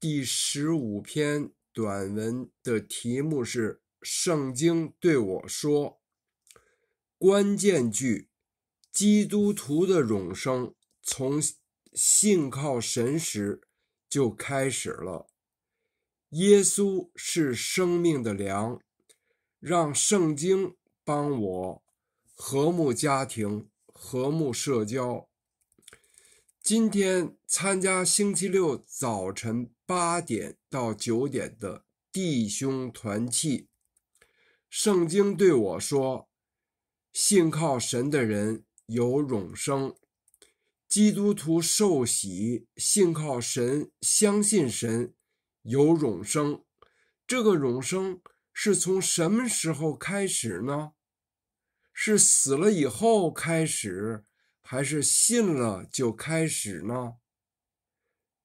第十五篇短文的题目是《圣经对我说》，关键句：基督徒的永生从信靠神时就开始了。耶稣是生命的粮，让圣经帮我和睦家庭、和睦社交。今天参加星期六早晨八点到九点的弟兄团契。圣经对我说：“信靠神的人有永生。”基督徒受洗，信靠神，相信神有永生。这个永生是从什么时候开始呢？是死了以后开始。还是信了就开始呢？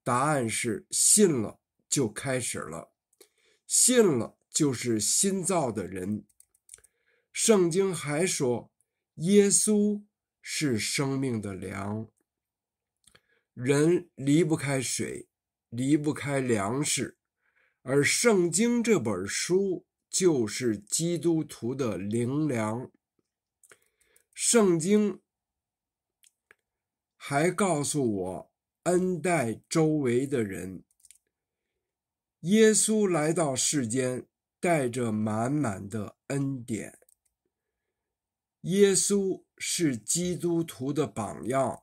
答案是信了就开始了，信了就是新造的人。圣经还说，耶稣是生命的粮，人离不开水，离不开粮食，而圣经这本书就是基督徒的灵粮。圣经。还告诉我恩待周围的人。耶稣来到世间，带着满满的恩典。耶稣是基督徒的榜样。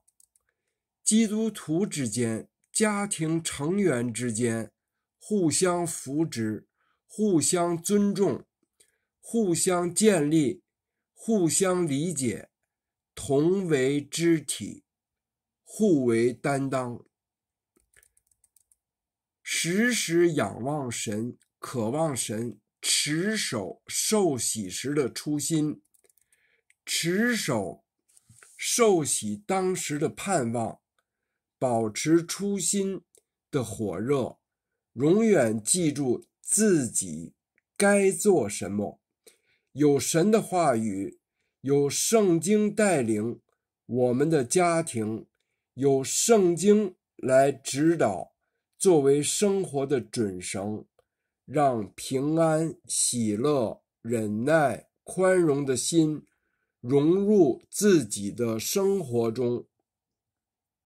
基督徒之间、家庭成员之间，互相扶持，互相尊重，互相建立，互相理解，同为肢体。互为担当，时时仰望神，渴望神，持守受洗时的初心，持守受洗当时的盼望，保持初心的火热，永远记住自己该做什么。有神的话语，有圣经带领我们的家庭。有圣经来指导，作为生活的准绳，让平安、喜乐、忍耐、宽容的心融入自己的生活中。